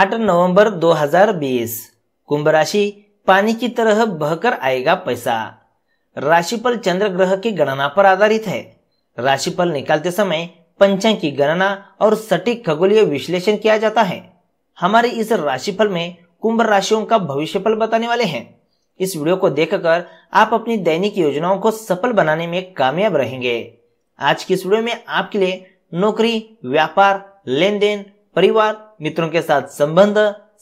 आठ नवंबर 2020 कुंभ राशि पानी की तरह बहकर आएगा पैसा राशिफल चंद्र ग्रह की गणना पर आधारित है राशिफल निकालते समय पंचांग की गणना और सटीक खगोलीय विश्लेषण किया जाता है हमारे इस राशिफल में कुंभ राशियों का भविष्यफल बताने वाले हैं इस वीडियो को देखकर आप अपनी दैनिक योजनाओं को सफल बनाने में कामयाब रहेंगे आज की इस वीडियो में आपके लिए नौकरी व्यापार लेन देन परिवार मित्रों के साथ संबंध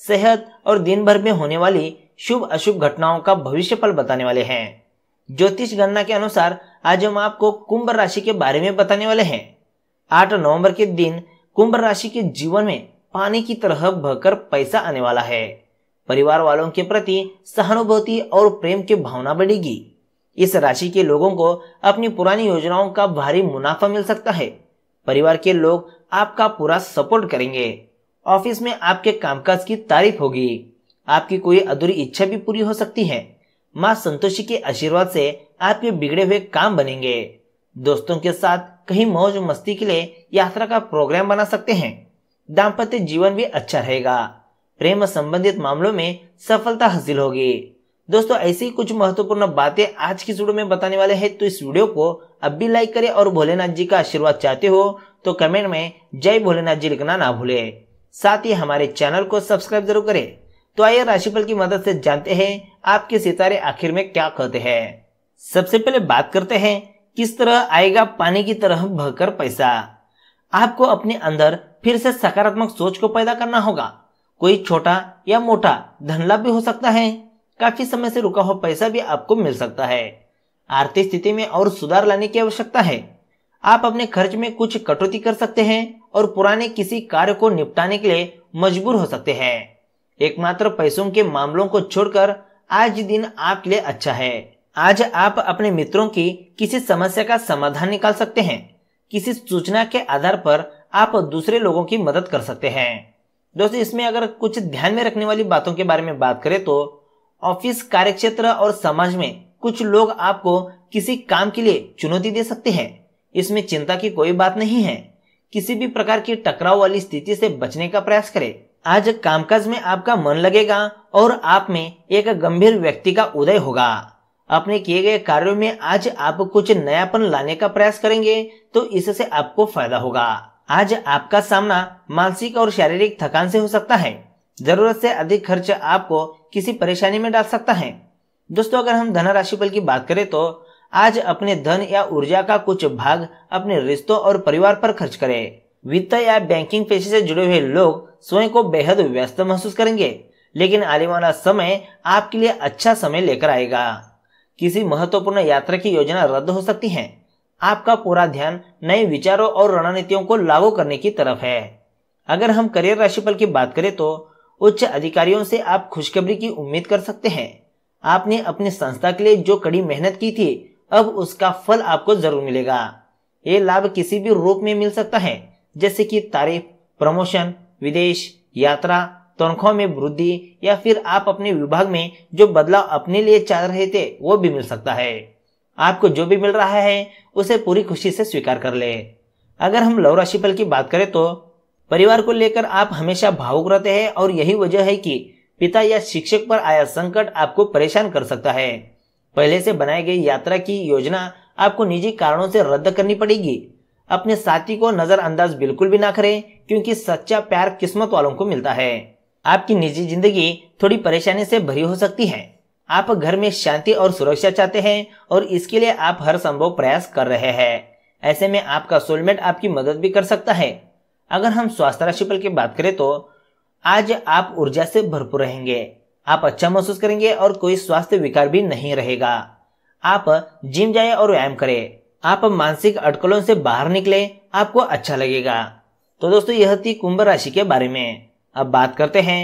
सेहत और दिन भर में होने वाली शुभ अशुभ घटनाओं का भविष्य फल बताने वाले हैं ज्योतिष गणना के अनुसार आज हम आपको कुंभ राशि के बारे में बताने वाले हैं आठ नवंबर के दिन कुंभ राशि के जीवन में पानी की तरह बहकर पैसा आने वाला है परिवार वालों के प्रति सहानुभूति और प्रेम की भावना बढ़ेगी इस राशि के लोगों को अपनी पुरानी योजनाओं का भारी मुनाफा मिल सकता है परिवार के लोग आपका पूरा सपोर्ट करेंगे ऑफिस में आपके कामकाज की तारीफ होगी आपकी कोई अधूरी इच्छा भी पूरी हो सकती है माँ संतोषी के आशीर्वाद से आपके बिगड़े हुए काम बनेंगे दोस्तों के साथ कहीं मौज मस्ती के लिए यात्रा का प्रोग्राम बना सकते हैं दाम्पत्य जीवन भी अच्छा रहेगा प्रेम संबंधित मामलों में सफलता हासिल होगी दोस्तों ऐसी कुछ महत्वपूर्ण बातें आज की वीडियो में बताने वाले हैं तो इस वीडियो को अब भी लाइक करें और भोलेनाथ जी का आशीर्वाद चाहते हो तो कमेंट में जय भोलेनाथ जी लिखना ना भूले साथ ही हमारे चैनल को सब्सक्राइब जरूर करें तो आइए राशिफल की मदद से जानते हैं आपके सितारे आखिर में क्या कहते हैं सबसे पहले बात करते हैं किस तरह आएगा पानी की तरह बहकर पैसा आपको अपने अंदर फिर से सकारात्मक सोच को पैदा करना होगा कोई छोटा या मोटा धन लाभ भी हो सकता है काफी समय से रुका हुआ पैसा भी आपको मिल सकता है आर्थिक स्थिति में और सुधार लाने की आवश्यकता है आप अपने खर्च में कुछ कटौती कर सकते हैं और पुराने किसी कार्य को निपटाने के लिए मजबूर हो सकते हैं एकमात्र पैसों के मामलों को छोड़कर आज दिन आपके लिए अच्छा है आज आप अपने मित्रों की किसी समस्या का समाधान निकाल सकते हैं किसी सूचना के आधार पर आप दूसरे लोगों की मदद कर सकते हैं दोस्तों इसमें अगर कुछ ध्यान में रखने वाली बातों के बारे में बात करें तो ऑफिस कार्यक्षेत्र और समाज में कुछ लोग आपको किसी काम के लिए चुनौती दे सकते हैं इसमें चिंता की कोई बात नहीं है किसी भी प्रकार की टकराव वाली स्थिति से बचने का प्रयास करें आज कामकाज में आपका मन लगेगा और आप में एक गंभीर व्यक्ति का उदय होगा अपने किए गए कार्यों में आज आप कुछ नयापन लाने का प्रयास करेंगे तो इससे आपको फायदा होगा आज आपका सामना मानसिक और शारीरिक थकान से हो सकता है जरूरत से अधिक खर्च आपको किसी परेशानी में डाल सकता है दोस्तों अगर हम धन राशि पल की बात करें तो आज अपने धन या ऊर्जा का कुछ भाग अपने रिश्तों और परिवार पर खर्च करें वित्त या बैंकिंग पेशे से जुड़े हुए लोग स्वयं को बेहद व्यस्त महसूस करेंगे लेकिन आने वाला समय आपके लिए अच्छा समय लेकर आएगा किसी महत्वपूर्ण यात्रा की योजना रद्द हो सकती है आपका पूरा ध्यान नए विचारों और रणनीतियों को लागू करने की तरफ है अगर हम करियर राशिफल की बात करें तो उच्च अधिकारियों से आप खुशखबरी की उम्मीद कर सकते हैं आपने अपने संस्था के लिए जो कड़ी मेहनत की थी अब उसका फल आपको जरूर मिलेगा ये लाभ किसी भी रूप में मिल सकता है जैसे कि तारीफ प्रमोशन विदेश यात्रा तनख्वाह में वृद्धि या फिर आप अपने विभाग में जो बदलाव अपने लिए चाह रहे थे वो भी मिल सकता है आपको जो भी मिल रहा है उसे पूरी खुशी से स्वीकार कर ले अगर हम लव राशि फल की बात करें तो परिवार को लेकर आप हमेशा भावुक रहते हैं और यही वजह है कि पिता या शिक्षक पर आया संकट आपको परेशान कर सकता है पहले से बनाई गई यात्रा की योजना आपको निजी कारणों से रद्द करनी पड़ेगी अपने साथी को नजरअंदाज बिल्कुल भी ना करें क्योंकि सच्चा प्यार किस्मत वालों को मिलता है आपकी निजी जिंदगी थोड़ी परेशानी से भरी हो सकती है आप घर में शांति और सुरक्षा चाहते हैं और इसके लिए आप हर संभव प्रयास कर रहे हैं ऐसे में आपका सोलमेट आपकी मदद भी कर सकता है अगर हम स्वास्थ्य राशि फल की बात करें तो आज आप ऊर्जा से भरपूर रहेंगे आप अच्छा महसूस करेंगे और कोई स्वास्थ्य विकार भी नहीं रहेगा आप जिम जाए और व्यायाम करें आप मानसिक अटकलों से बाहर निकले आपको अच्छा लगेगा तो दोस्तों यह थी कुंभ राशि के बारे में अब बात करते हैं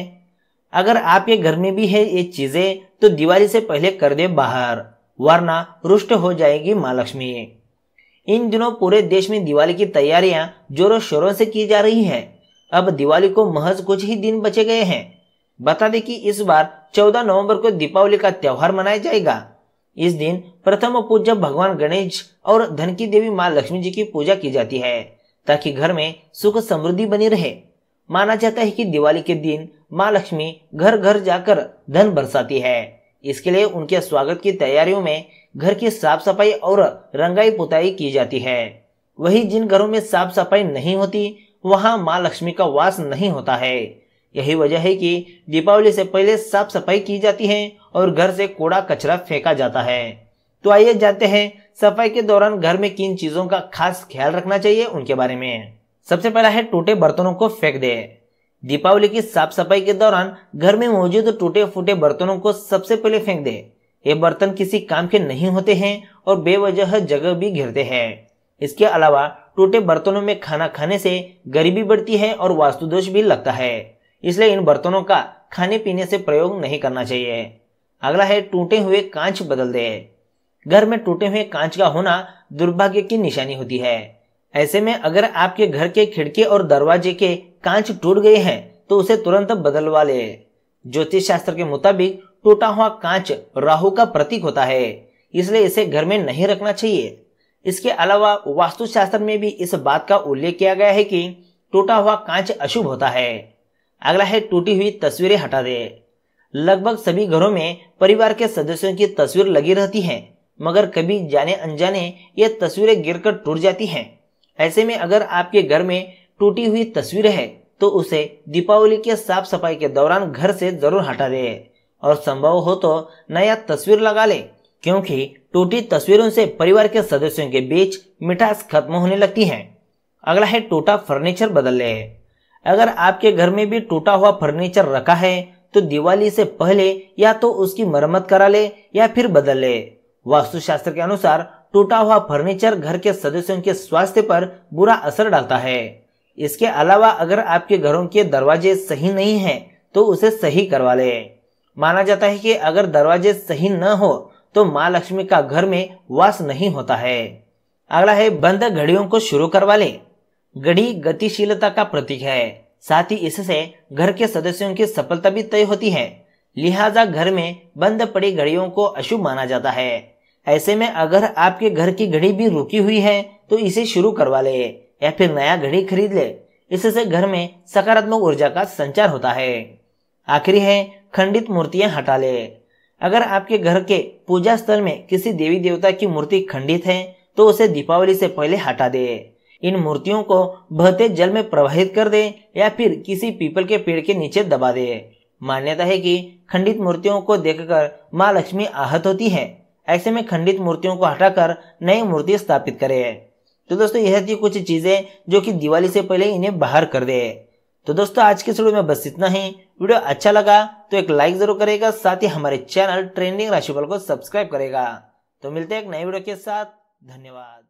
अगर आप ये घर में भी है ये चीजें तो दिवाली से पहले कर दे बाहर वरना रुष्ट हो जाएगी माँ लक्ष्मी इन दिनों पूरे देश में दिवाली की तैयारियां जोरों शोरों से की जा रही हैं अब दिवाली को महज कुछ ही दिन बचे गए हैं बता दें कि इस बार 14 नवंबर को दीपावली का त्योहार मनाया जाएगा इस दिन प्रथम पूजा भगवान गणेश और धन की देवी माँ लक्ष्मी जी की पूजा की जाती है ताकि घर में सुख समृद्धि बनी रहे माना जाता है कि दिवाली के दिन माँ लक्ष्मी घर घर जाकर धन बरसाती है इसके लिए उनके स्वागत की तैयारियों में घर की साफ सफाई और रंगाई पुताई की जाती है वही जिन घरों में साफ सफाई नहीं होती वहां माँ लक्ष्मी का वास नहीं होता है यही वजह है कि दीपावली से पहले साफ सफाई की जाती है और घर से कूड़ा कचरा फेंका जाता है तो आइए जानते हैं सफाई के दौरान घर में किन चीजों का खास ख्याल रखना चाहिए उनके बारे में सबसे पहला है टूटे बर्तनों को फेंक दे दीपावली की साफ सफाई के दौरान घर में मौजूद टूटे फूटे बर्तनों को सबसे पहले फेंक दे ये बर्तन किसी काम के नहीं होते हैं और बेवजह जगह भी घेरते हैं इसके अलावा टूटे बर्तनों में खाना खाने से गरीबी बढ़ती है और वास्तु दोष भी लगता है इसलिए इन बर्तनों का खाने पीने से प्रयोग नहीं करना चाहिए अगला है टूटे हुए कांच बदल दे घर में टूटे हुए कांच का होना दुर्भाग्य की निशानी होती है ऐसे में अगर आपके घर के खिड़की और दरवाजे के कांच टूट गए हैं तो उसे तुरंत बदलवा ले ज्योतिष शास्त्र के मुताबिक टूटा हुआ कांच राहु का प्रतीक होता है इसलिए इसे घर में नहीं रखना चाहिए इसके अलावा वास्तुशास्त्र में भी इस बात का उल्लेख किया गया है कि टूटा हुआ कांच अशुभ होता है अगला है टूटी हुई तस्वीरें हटा दे लगभग सभी घरों में परिवार के सदस्यों की तस्वीर लगी रहती है मगर कभी जाने अनजाने ये तस्वीरें गिरकर टूट जाती हैं ऐसे में अगर आपके घर में टूटी हुई तस्वीर है तो उसे दीपावली के साफ सफाई के दौरान घर से जरूर हटा दें और संभव हो तो नया तस्वीर लगा ले क्योंकि टूटी तस्वीरों से परिवार के सदस्यों के बीच मिठास खत्म होने लगती है अगला है टूटा फर्नीचर बदल ले अगर आपके घर में भी टूटा हुआ फर्नीचर रखा है तो दिवाली से पहले या तो उसकी मरम्मत करा ले या फिर बदल ले वास्तुशास्त्र के अनुसार टूटा हुआ फर्नीचर घर के सदस्यों के स्वास्थ्य पर बुरा असर डालता है इसके अलावा अगर आपके घरों के दरवाजे सही नहीं हैं तो उसे सही करवा लें माना जाता है कि अगर दरवाजे सही न हो तो माँ लक्ष्मी का घर में वास नहीं होता है अगला है बंद घड़ियों को शुरू करवा ले घड़ी गतिशीलता का प्रतीक है साथ ही इससे घर के सदस्यों की सफलता भी तय होती है लिहाजा घर में बंद पड़ी घड़ियों को अशुभ माना जाता है ऐसे में अगर आपके घर की घड़ी भी रुकी हुई है तो इसे शुरू करवा ले या फिर नया घड़ी खरीद ले इससे घर में सकारात्मक ऊर्जा का संचार होता है आखिरी है खंडित मूर्तियां हटा ले अगर आपके घर के पूजा स्थल में किसी देवी देवता की मूर्ति खंडित है तो उसे दीपावली से पहले हटा दे इन मूर्तियों को बहते जल में प्रवाहित कर दे या फिर किसी पीपल के पेड़ के नीचे दबा दे मान्यता है कि खंडित मूर्तियों को देखकर माँ लक्ष्मी आहत होती है ऐसे में खंडित मूर्तियों को हटाकर नई मूर्ति स्थापित करें तो दोस्तों यह थी कुछ चीजें जो कि दिवाली से पहले इन्हें बाहर कर दे तो दोस्तों आज के वीडियो में बस इतना ही वीडियो अच्छा लगा तो एक लाइक जरूर करेगा साथ ही हमारे चैनल ट्रेंडिंग राशिफल को सब्सक्राइब करेगा तो मिलते हैं एक नए वीडियो के साथ धन्यवाद